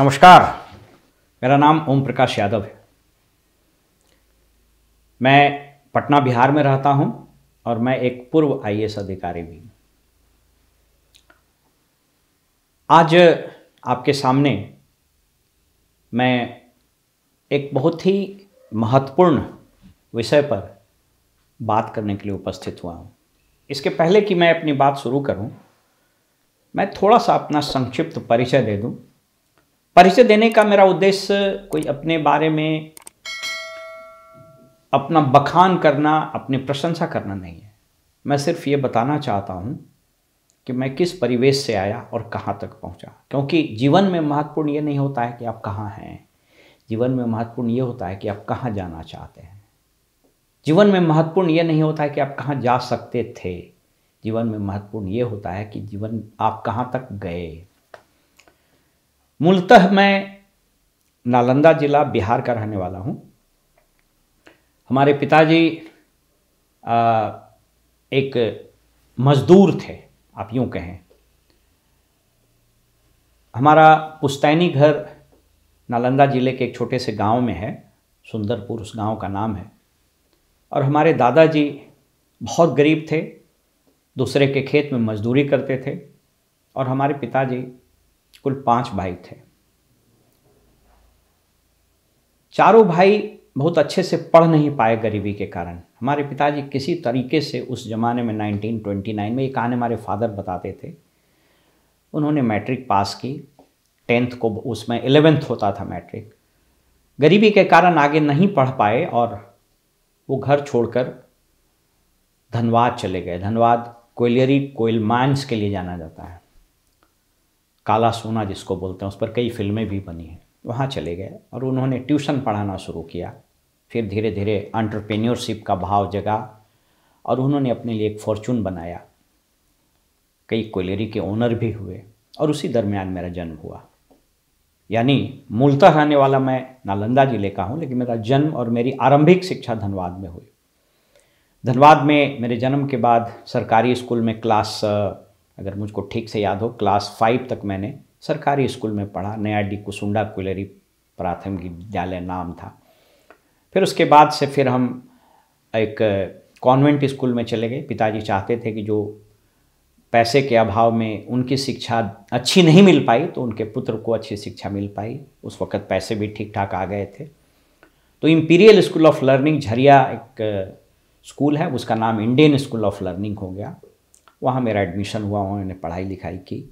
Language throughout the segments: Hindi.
नमस्कार मेरा नाम ओम प्रकाश यादव है मैं पटना बिहार में रहता हूं और मैं एक पूर्व आईएएस अधिकारी भी हूँ आज आपके सामने मैं एक बहुत ही महत्वपूर्ण विषय पर बात करने के लिए उपस्थित हुआ हूँ इसके पहले कि मैं अपनी बात शुरू करूँ मैं थोड़ा सा अपना संक्षिप्त परिचय दे दूँ परिचय देने का मेरा उद्देश्य कोई अपने बारे में अपना बखान करना अपनी प्रशंसा करना नहीं है मैं सिर्फ ये बताना चाहता हूँ कि मैं किस परिवेश से आया और कहाँ तक पहुँचा क्योंकि जीवन में महत्वपूर्ण ये नहीं होता है कि आप कहाँ हैं जीवन में महत्वपूर्ण ये होता है कि आप कहाँ जाना चाहते हैं जीवन में महत्वपूर्ण ये नहीं होता है कि आप कहाँ जा सकते थे जीवन में महत्वपूर्ण ये होता है कि जीवन आप कहाँ तक गए मूलतः मैं नालंदा ज़िला बिहार का रहने वाला हूँ हमारे पिताजी एक मज़दूर थे आप यूँ कहें हमारा पुस्तैनी घर नालंदा ज़िले के एक छोटे से गांव में है सुंदरपुर उस गांव का नाम है और हमारे दादाजी बहुत गरीब थे दूसरे के खेत में मजदूरी करते थे और हमारे पिताजी कुल पांच भाई थे चारों भाई बहुत अच्छे से पढ़ नहीं पाए गरीबी के कारण हमारे पिताजी किसी तरीके से उस ज़माने में 1929 में ये कहानी हमारे फादर बताते थे उन्होंने मैट्रिक पास की टेंथ को उसमें एलेवेंथ होता था मैट्रिक गरीबी के कारण आगे नहीं पढ़ पाए और वो घर छोड़कर धनबाद चले गए धनबाद कोयलियरी कोयल माइंस के लिए जाना जाता है काला सोना जिसको बोलते हैं उस पर कई फिल्में भी बनी हैं वहाँ चले गए और उन्होंने ट्यूशन पढ़ाना शुरू किया फिर धीरे धीरे एंटरप्रेन्योरशिप का भाव जगा और उन्होंने अपने लिए एक फॉर्चून बनाया कई कोयलेरी के ओनर भी हुए और उसी दरमियान मेरा जन्म हुआ यानी मूलतः रहने वाला मैं नालंदा जिले का हूँ लेकिन मेरा जन्म और मेरी आरंभिक शिक्षा धनबाद में हुई धनबाद में मेरे जन्म के बाद सरकारी स्कूल में क्लास अगर मुझको ठीक से याद हो क्लास फाइव तक मैंने सरकारी स्कूल में पढ़ा नया डी कुसुंडा कुलरी प्राथमिक विद्यालय नाम था फिर उसके बाद से फिर हम एक कॉन्वेंट स्कूल में चले गए पिताजी चाहते थे कि जो पैसे के अभाव में उनकी शिक्षा अच्छी नहीं मिल पाई तो उनके पुत्र को अच्छी शिक्षा मिल पाई उस वक़्त पैसे भी ठीक ठाक आ गए थे तो imperial school of learning Jharia एक स्कूल है उसका नाम इंडियन स्कूल ऑफ लर्निंग हो गया वहाँ मेरा एडमिशन हुआ उन्होंने पढ़ाई लिखाई की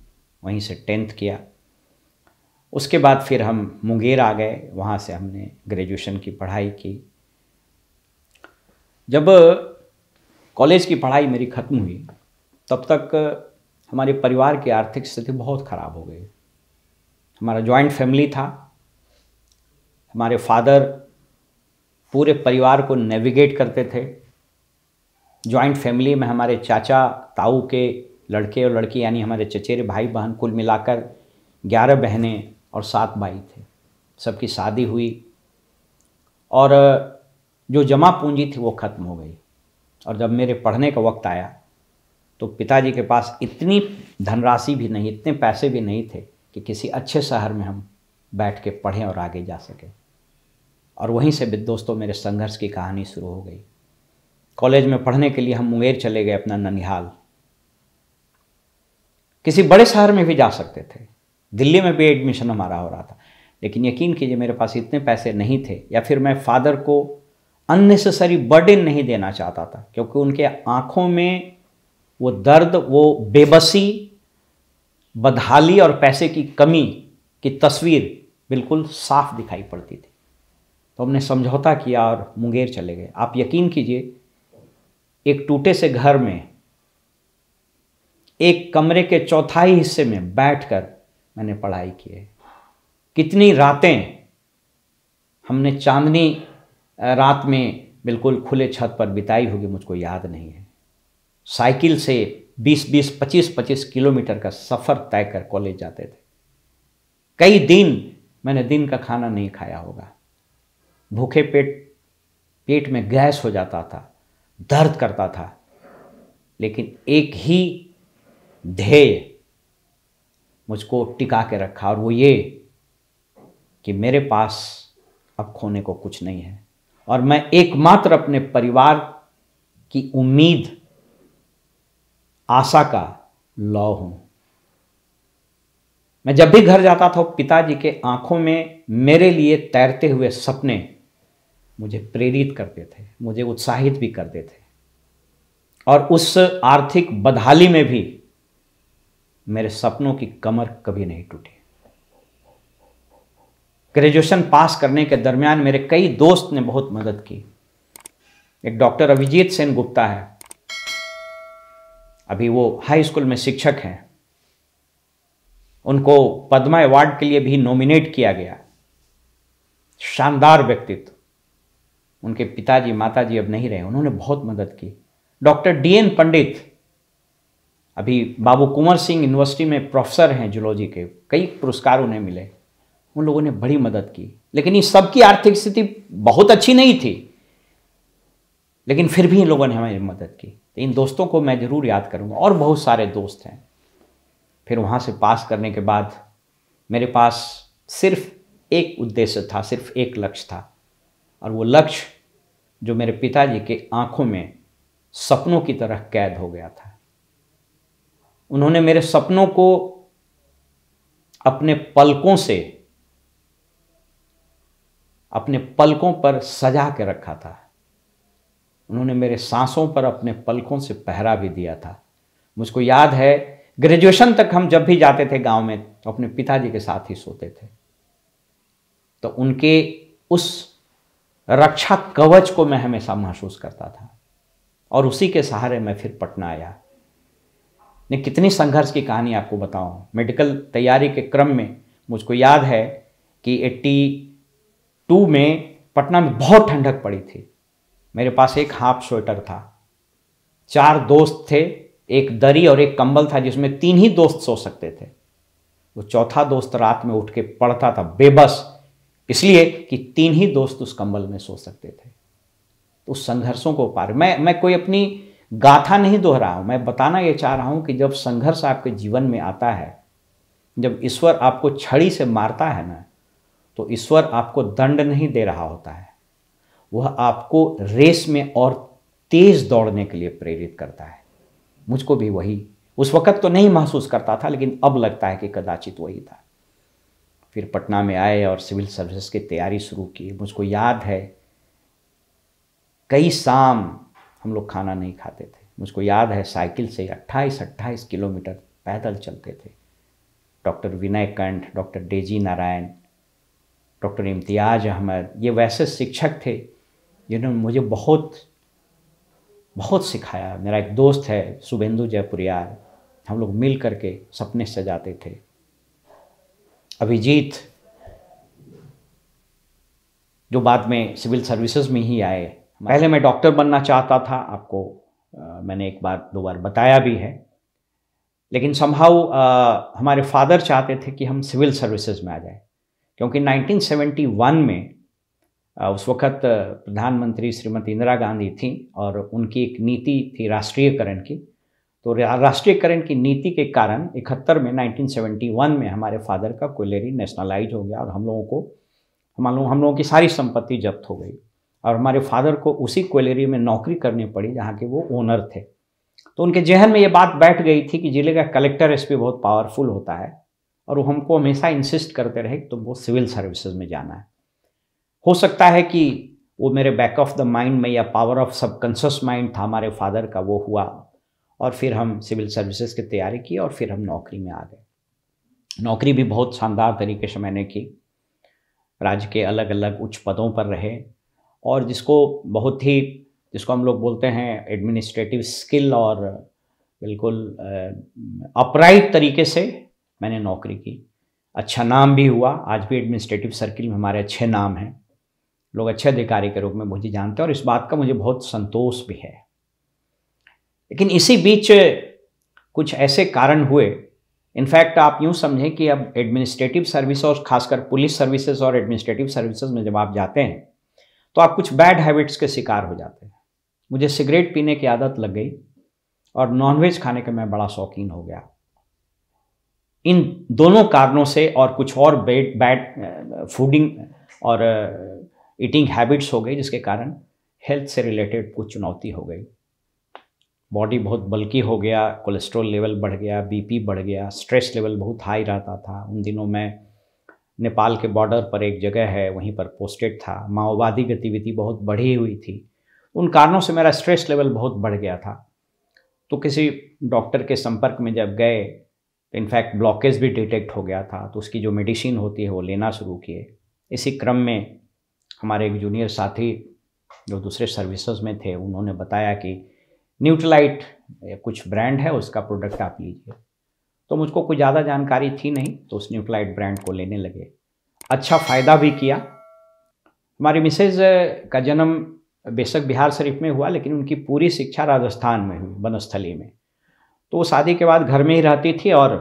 वहीं से टेंथ किया उसके बाद फिर हम मुंगेर आ गए वहाँ से हमने ग्रेजुएशन की पढ़ाई की जब कॉलेज की पढ़ाई मेरी ख़त्म हुई तब तक हमारे परिवार की आर्थिक स्थिति बहुत ख़राब हो गई हमारा जॉइंट फैमिली था हमारे फादर पूरे परिवार को नेविगेट करते थे ज्वाइंट फैमिली में हमारे चाचा ताऊ के लड़के और लड़की यानी हमारे चचेरे भाई बहन कुल मिलाकर ग्यारह बहनें और सात भाई थे सबकी शादी हुई और जो जमा पूंजी थी वो ख़त्म हो गई और जब मेरे पढ़ने का वक्त आया तो पिताजी के पास इतनी धनराशि भी नहीं इतने पैसे भी नहीं थे कि किसी अच्छे शहर में हम बैठ के पढ़ें और आगे जा सकें और वहीं से दोस्तों मेरे संघर्ष की कहानी शुरू हो गई कॉलेज में पढ़ने के लिए हम मुंगेर चले गए अपना ननिहाल किसी बड़े शहर में भी जा सकते थे दिल्ली में भी एडमिशन हमारा हो रहा था लेकिन यकीन कीजिए मेरे पास इतने पैसे नहीं थे या फिर मैं फादर को अननेसेसरी बर्डन नहीं देना चाहता था क्योंकि उनके आँखों में वो दर्द वो बेबसी बदहाली और पैसे की कमी की तस्वीर बिल्कुल साफ दिखाई पड़ती थी तो हमने समझौता किया और मुंगेर चले गए आप यकीन कीजिए एक टूटे से घर में एक कमरे के चौथाई हिस्से में बैठकर मैंने पढ़ाई की है कितनी रातें हमने चांदनी रात में बिल्कुल खुले छत पर बिताई होगी मुझको याद नहीं है साइकिल से 20-20, 25-25 किलोमीटर का सफ़र तय कर कॉलेज जाते थे कई दिन मैंने दिन का खाना नहीं खाया होगा भूखे पेट पेट में गैस हो जाता था दर्द करता था लेकिन एक ही ध्येय मुझको टिका के रखा और वो ये कि मेरे पास अब खोने को कुछ नहीं है और मैं एकमात्र अपने परिवार की उम्मीद आशा का लौ हूं मैं जब भी घर जाता था पिताजी के आंखों में मेरे लिए तैरते हुए सपने मुझे प्रेरित करते थे मुझे उत्साहित भी करते थे और उस आर्थिक बदहाली में भी मेरे सपनों की कमर कभी नहीं टूटी ग्रेजुएशन पास करने के दरमियान मेरे कई दोस्त ने बहुत मदद की एक डॉक्टर अभिजीत सेन गुप्ता है अभी वो हाई स्कूल में शिक्षक हैं उनको पद्मा अवार्ड के लिए भी नॉमिनेट किया गया शानदार व्यक्तित्व उनके पिताजी माताजी अब नहीं रहे उन्होंने बहुत मदद की डॉक्टर डी एन पंडित अभी बाबू कुंवर सिंह यूनिवर्सिटी में प्रोफेसर हैं जुलॉजी के कई पुरस्कार उन्हें मिले उन लोगों ने बड़ी मदद की लेकिन इन सबकी आर्थिक स्थिति बहुत अच्छी नहीं थी लेकिन फिर भी इन लोगों ने हमारी मदद की तो इन दोस्तों को मैं ज़रूर याद करूँगा और बहुत सारे दोस्त हैं फिर वहाँ से पास करने के बाद मेरे पास सिर्फ एक उद्देश्य था सिर्फ एक लक्ष्य था और वो लक्ष्य जो मेरे पिताजी के आंखों में सपनों की तरह कैद हो गया था उन्होंने मेरे सपनों को अपने पलकों से अपने पलकों पर सजा के रखा था उन्होंने मेरे सांसों पर अपने पलकों से पहरा भी दिया था मुझको याद है ग्रेजुएशन तक हम जब भी जाते थे गांव में तो अपने पिताजी के साथ ही सोते थे तो उनके उस रक्षा कवच को मैं हमेशा महसूस करता था और उसी के सहारे मैं फिर पटना आया ने कितनी संघर्ष की कहानी आपको बताऊं मेडिकल तैयारी के क्रम में मुझको याद है कि 82 में पटना में बहुत ठंडक पड़ी थी मेरे पास एक हाफ स्वेटर था चार दोस्त थे एक दरी और एक कंबल था जिसमें तीन ही दोस्त सो सकते थे वो चौथा दोस्त रात में उठ के पढ़ता था बेबस इसलिए कि तीन ही दोस्त उस कंबल में सो सकते थे तो उस संघर्षों को पार मैं मैं कोई अपनी गाथा नहीं दोहरा हूं मैं बताना यह चाह रहा हूं कि जब संघर्ष आपके जीवन में आता है जब ईश्वर आपको छड़ी से मारता है ना तो ईश्वर आपको दंड नहीं दे रहा होता है वह आपको रेस में और तेज दौड़ने के लिए प्रेरित करता है मुझको भी वही उस वक़्त तो नहीं महसूस करता था लेकिन अब लगता है कि कदाचित वही था फिर पटना में आए और सिविल सर्विसेज की तैयारी शुरू की मुझको याद है कई शाम हम लोग खाना नहीं खाते थे मुझको याद है साइकिल से 28 28 किलोमीटर पैदल चलते थे doctor Vinay Kanth doctor Daisy Narayan doctor Imtiaz Ahmad ये वैसे शिक्षक थे जिन्होंने मुझे बहुत बहुत सिखाया मेरा एक दोस्त है शुभेंदु जयपुरियाल हम लोग मिल करके सपने सजाते थे अभिजीत जो बाद में सिविल सर्विसेज में ही आए पहले मैं डॉक्टर बनना चाहता था आपको आ, मैंने एक बार दो बार बताया भी है लेकिन संभाव हमारे फादर चाहते थे कि हम सिविल सर्विसेज में आ जाए क्योंकि 1971 में आ, उस वक्त प्रधानमंत्री श्रीमती इंदिरा गांधी थी और उनकी एक नीति थी राष्ट्रीयकरण की तो राष्ट्रीयकरण की नीति के कारण इकहत्तर में 1971 में हमारे फादर का कोलेरी नेशनलाइज हो गया और हम लोगों को हम लोग हम लोगों की सारी संपत्ति जब्त हो गई और हमारे फादर को उसी कोलेरी में नौकरी करनी पड़ी जहाँ के वो ओनर थे तो उनके जहन में ये बात बैठ गई थी कि ज़िले का कलेक्टर एस बहुत पावरफुल होता है और वो हमको हमेशा इंसिस्ट करते रहे कि तुम वो सिविल सर्विसेज में जाना है हो सकता है कि वो मेरे बैक ऑफ द माइंड में या पावर ऑफ सबकॉन्शियस माइंड था हमारे फादर का वो हुआ और फिर हम सिविल सर्विसेज की तैयारी की और फिर हम नौकरी में आ गए नौकरी भी बहुत शानदार तरीके से मैंने की राज्य के अलग अलग उच्च पदों पर रहे और जिसको बहुत ही जिसको हम लोग बोलते हैं एडमिनिस्ट्रेटिव स्किल और बिल्कुल अपराइट तरीके से मैंने नौकरी की अच्छा नाम भी हुआ आज भी एडमिनिस्ट्रेटिव सर्किल में हमारे अच्छे नाम हैं लोग अच्छे अधिकारी के रूप में मुझे जानते हैं और इस बात का मुझे बहुत संतोष भी है लेकिन इसी बीच कुछ ऐसे कारण हुए इनफैक्ट आप यूँ समझें कि अब एडमिनिस्ट्रेटिव सर्विस और खासकर पुलिस सर्विसेज और एडमिनिस्ट्रेटिव सर्विसेज में जब आप जाते हैं तो आप कुछ बैड हैबिट्स के शिकार हो जाते हैं मुझे सिगरेट पीने की आदत लग गई और नॉनवेज खाने का मैं बड़ा शौकीन हो गया इन दोनों कारणों से और कुछ और बैड बैड फूडिंग और ईटिंग uh, हैबिट्स हो गई जिसके कारण हेल्थ से रिलेटेड कुछ चुनौती हो गई बॉडी बहुत बल्की हो गया कोलेस्ट्रॉल लेवल बढ़ गया बीपी बढ़ गया स्ट्रेस लेवल बहुत हाई रहता था उन दिनों में नेपाल के बॉर्डर पर एक जगह है वहीं पर पोस्टेड था माओवादी गतिविधि बहुत बढ़ी हुई थी उन कारणों से मेरा स्ट्रेस लेवल बहुत बढ़ गया था तो किसी डॉक्टर के संपर्क में जब गए तो इनफैक्ट ब्लॉकेज भी डिटेक्ट हो गया था तो उसकी जो मेडिसिन होती है वो लेना शुरू किए इसी क्रम में हमारे एक जूनियर साथी जो दूसरे सर्विसेज में थे उन्होंने बताया कि न्यूट्रलाइट कुछ ब्रांड है उसका प्रोडक्ट आप लीजिए तो मुझको कोई ज़्यादा जानकारी थी नहीं तो उस न्यूट्रलाइट ब्रांड को लेने लगे अच्छा फ़ायदा भी किया हमारी मिसेज का जन्म बेशक बिहार शरीफ में हुआ लेकिन उनकी पूरी शिक्षा राजस्थान में हुई बनस्थली में तो वो शादी के बाद घर में ही रहती थी और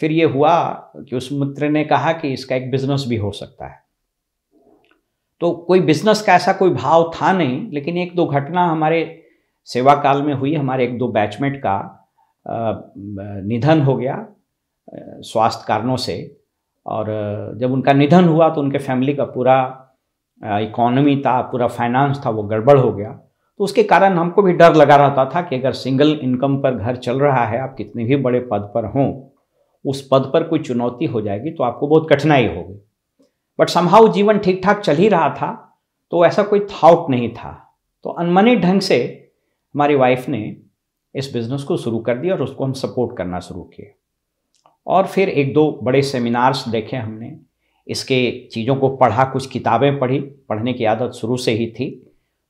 फिर ये हुआ कि उस मित्र ने कहा कि इसका एक बिजनेस भी हो सकता है तो कोई बिजनेस का ऐसा कोई भाव था नहीं लेकिन एक दो घटना हमारे सेवा काल में हुई हमारे एक दो बैचमेट का निधन हो गया स्वास्थ्य कारणों से और जब उनका निधन हुआ तो उनके फैमिली का पूरा इकोनॉमी था पूरा फाइनेंस था वो गड़बड़ हो गया तो उसके कारण हमको भी डर लगा रहता था कि अगर सिंगल इनकम पर घर चल रहा है आप कितने भी बड़े पद पर हों उस पद पर कोई चुनौती हो जाएगी तो आपको बहुत कठिनाई होगी बट समहाउ जीवन ठीक ठाक चल ही रहा था तो ऐसा कोई थाउट नहीं था तो अनमने ढंग से हमारी वाइफ ने इस बिज़नेस को शुरू कर दिया और उसको हम सपोर्ट करना शुरू किए और फिर एक दो बड़े सेमिनार्स देखे हमने इसके चीज़ों को पढ़ा कुछ किताबें पढ़ी पढ़ने की आदत शुरू से ही थी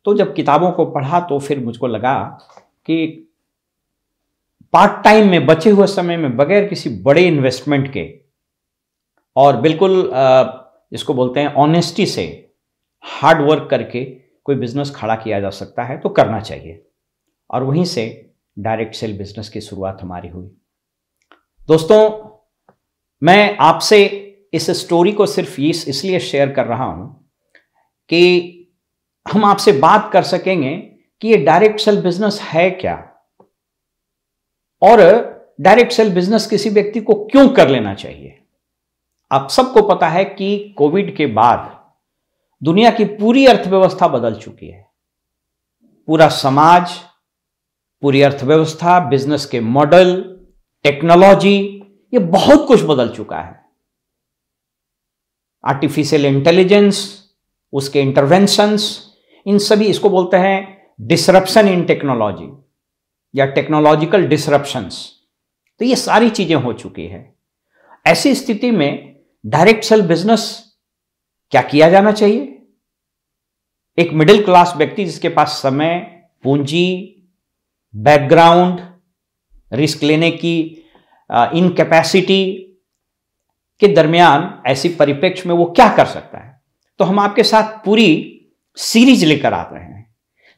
तो जब किताबों को पढ़ा तो फिर मुझको लगा कि पार्ट टाइम में बचे हुए समय में बगैर किसी बड़े इन्वेस्टमेंट के और बिल्कुल इसको बोलते हैं ऑनेस्टी से हार्ड वर्क करके कोई बिजनेस खड़ा किया जा सकता है तो करना चाहिए और वहीं से डायरेक्ट सेल बिजनेस की शुरुआत हमारी हुई दोस्तों मैं आपसे इस स्टोरी को सिर्फ इस इसलिए शेयर कर रहा हूं कि हम आपसे बात कर सकेंगे कि ये डायरेक्ट सेल बिजनेस है क्या और डायरेक्ट सेल बिजनेस किसी व्यक्ति को क्यों कर लेना चाहिए आप सबको पता है कि कोविड के बाद दुनिया की पूरी अर्थव्यवस्था बदल चुकी है पूरा समाज पूरी अर्थव्यवस्था बिजनेस के मॉडल टेक्नोलॉजी ये बहुत कुछ बदल चुका है आर्टिफिशियल इंटेलिजेंस उसके इंटरवेंशंस इन सभी इसको बोलते हैं डिसरप्शन इन टेक्नोलॉजी या टेक्नोलॉजिकल डिसरप्शंस तो ये सारी चीज़ें हो चुकी है ऐसी स्थिति में डायरेक्ट सेल बिजनेस क्या किया जाना चाहिए एक मिडिल क्लास व्यक्ति जिसके पास समय पूंजी बैकग्राउंड रिस्क लेने की इनकेपेसिटी uh, के दरमियान ऐसी परिप्रेक्ष्य में वो क्या कर सकता है तो हम आपके साथ पूरी सीरीज लेकर आ रहे हैं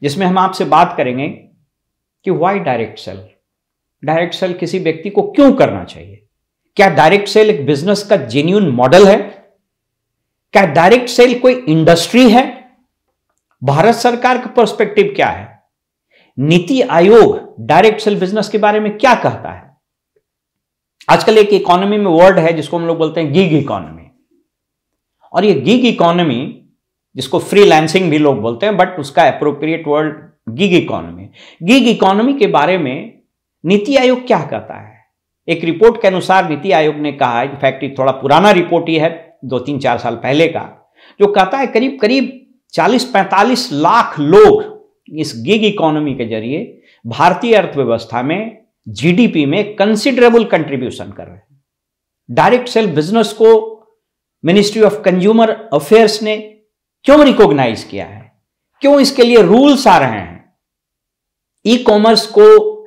जिसमें हम आपसे बात करेंगे कि why direct sell direct sell किसी व्यक्ति को क्यों करना चाहिए क्या डायरेक्ट सेल एक बिजनेस का जेन्यून मॉडल है क्या डायरेक्ट सेल कोई इंडस्ट्री है भारत सरकार का पर्सपेक्टिव क्या है नीति आयोग डायरेक्ट सेल बिजनेस के बारे में क्या कहता है आजकल एक इकोनॉमी में वर्ड है जिसको हम लोग बोलते हैं गिग इकोनॉमी और ये गिग इकोनॉमी जिसको फ्रीलांसिंग भी लोग बोलते हैं बट उसका appropriate word gig economy gig economy के बारे में नीति आयोग क्या कहता है एक रिपोर्ट के अनुसार नीति आयोग ने कहा है इनफैक्ट थोड़ा पुराना रिपोर्ट ही है दो तीन चार साल पहले का जो कहता है करीब करीब 40-45 लाख लोग इस गिग इकोनॉमी के जरिए भारतीय अर्थव्यवस्था में जीडीपी में कंसिडरेबल कंट्रीब्यूशन कर रहे हैं डायरेक्ट सेल बिजनेस को मिनिस्ट्री ऑफ कंज्यूमर अफेयर्स ने क्यों रिकॉग्नाइज किया है क्यों इसके लिए रूल्स आ रहे हैं ई कॉमर्स को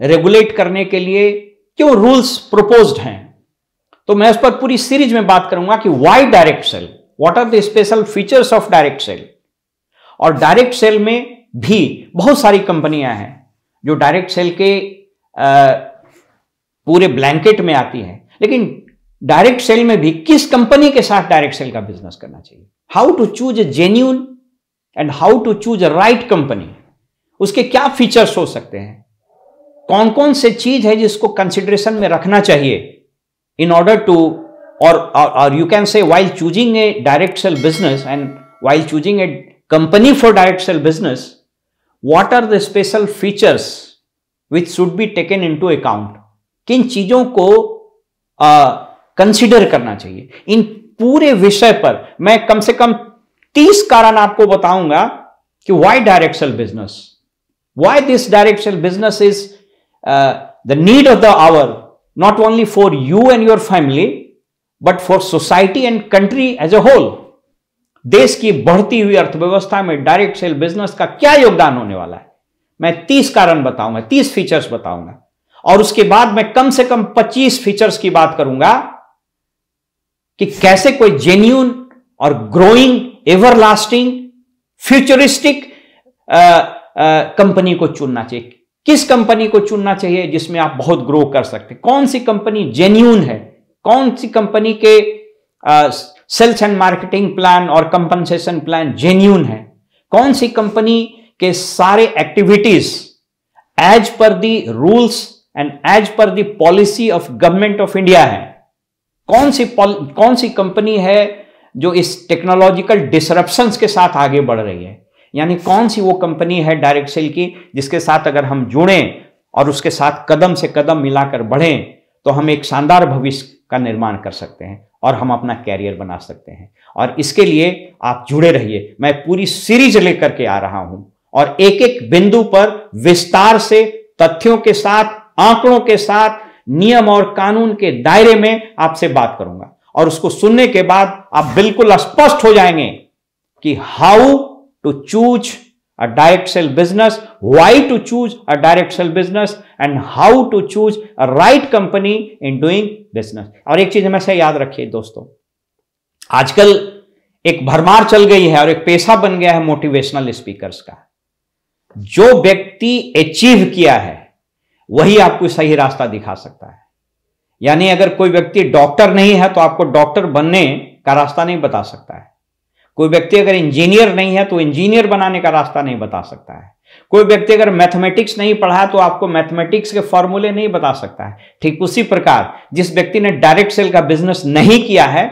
रेगुलेट करने के लिए क्यों रूल्स प्रपोज्ड हैं तो मैं उस पर पूरी सीरीज में बात करूंगा कि why direct sell what are the special features of direct sell और डायरेक्ट सेल में भी बहुत सारी कंपनियां हैं जो डायरेक्ट सेल के आ, पूरे ब्लैंकेट में आती हैं लेकिन डायरेक्ट सेल में भी किस कंपनी के साथ डायरेक्ट सेल का बिजनेस करना चाहिए how to choose a genuine and how to choose a right company उसके क्या फीचर्स हो सकते हैं कौन कौन से चीज है जिसको कंसिडरेशन में रखना चाहिए इन ऑर्डर टू और और you can say while choosing a direct sell business and while choosing a company for direct sell business what are the special features which should be taken into account किन चीजों को कंसिडर करना चाहिए इन पूरे विषय पर मैं कम से कम तीस कारण आपको बताऊंगा कि why direction business why this direction business is the need of the hour not only for you and your family but for society and country as a whole देश की बढ़ती हुई अर्थव्यवस्था में डायरेक्ट सेल बिजनेस का क्या योगदान होने वाला है मैं तीस कारण बताऊंगा तीस फीचर्स बताऊंगा और उसके बाद मैं कम से कम पच्चीस फीचर्स की बात करूंगा कि कैसे कोई जेन्यून और growing everlasting futuristic company को चुनना चाहिए किस कंपनी को चुनना चाहिए जिसमें आप बहुत ग्रो कर सकते कौन सी कंपनी जेन्यून है कौन सी कंपनी के सेल्स एंड मार्केटिंग प्लान और कंपनसेशन प्लान जेन्यून है कौन सी कंपनी के सारे activities as per the rules and as per the policy of government of India है कौन सी कौन सी कंपनी है जो इस टेक्नोलॉजिकल डिसरप्शन के साथ आगे बढ़ रही है यानी कौन सी वो कंपनी है डायरेक्ट सेल की जिसके साथ अगर हम जुड़ें और उसके साथ कदम से कदम मिलाकर बढ़ें तो हम एक शानदार भविष्य का निर्माण कर सकते हैं और हम अपना कैरियर बना सकते हैं और इसके लिए आप जुड़े रहिए मैं पूरी सीरीज लेकर के आ रहा हूं और एक एक बिंदु पर विस्तार से तथ्यों के साथ आंकड़ों के साथ नियम और कानून के दायरे में आपसे बात करूंगा और उसको सुनने के बाद आप बिल्कुल स्पष्ट हो जाएंगे कि how to choose a direct sell business, why to choose a direct sell business and how to choose a right company in doing business. और एक चीज हमेशा याद रखिए दोस्तों आजकल एक भरमार चल गई है और एक पेशा बन गया है मोटिवेशनल स्पीकर्स का जो व्यक्ति अचीव किया है वही आपको सही रास्ता दिखा सकता है यानी अगर कोई व्यक्ति डॉक्टर नहीं है तो आपको डॉक्टर बनने का रास्ता नहीं बता सकता है कोई व्यक्ति अगर इंजीनियर नहीं है तो इंजीनियर बनाने का रास्ता नहीं बता सकता है कोई व्यक्ति अगर मैथमेटिक्स नहीं पढ़ा है तो आपको मैथमेटिक्स के फॉर्मूले नहीं बता सकता है ठीक उसी प्रकार जिस व्यक्ति ने डायरेक्ट सेल का बिजनेस नहीं किया है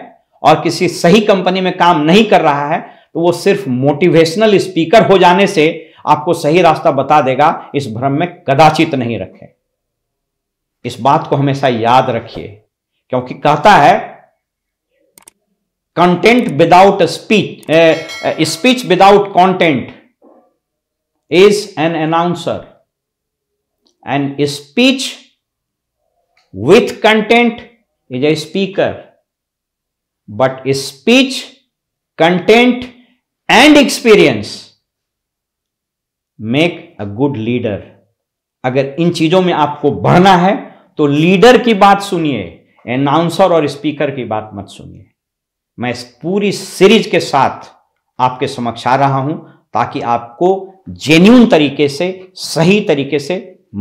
और किसी सही कंपनी में काम नहीं कर रहा है तो वो सिर्फ मोटिवेशनल स्पीकर हो जाने से आपको सही रास्ता बता देगा इस भ्रम में कदाचित नहीं रखें इस बात को हमेशा याद रखिए क्योंकि कहता है content without speech speech without content is an announcer and speech with content is a speaker but speech content and experience make a good leader अगर इन चीजों में आपको बढ़ना है तो लीडर की बात सुनिए अनाउंसर और स्पीकर की बात मत सुनिए मैं इस पूरी सीरीज के साथ आपके समक्ष आ रहा हूं ताकि आपको जेन्यून तरीके से सही तरीके से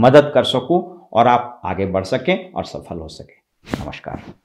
मदद कर सकूं और आप आगे बढ़ सकें और सफल हो सकें नमस्कार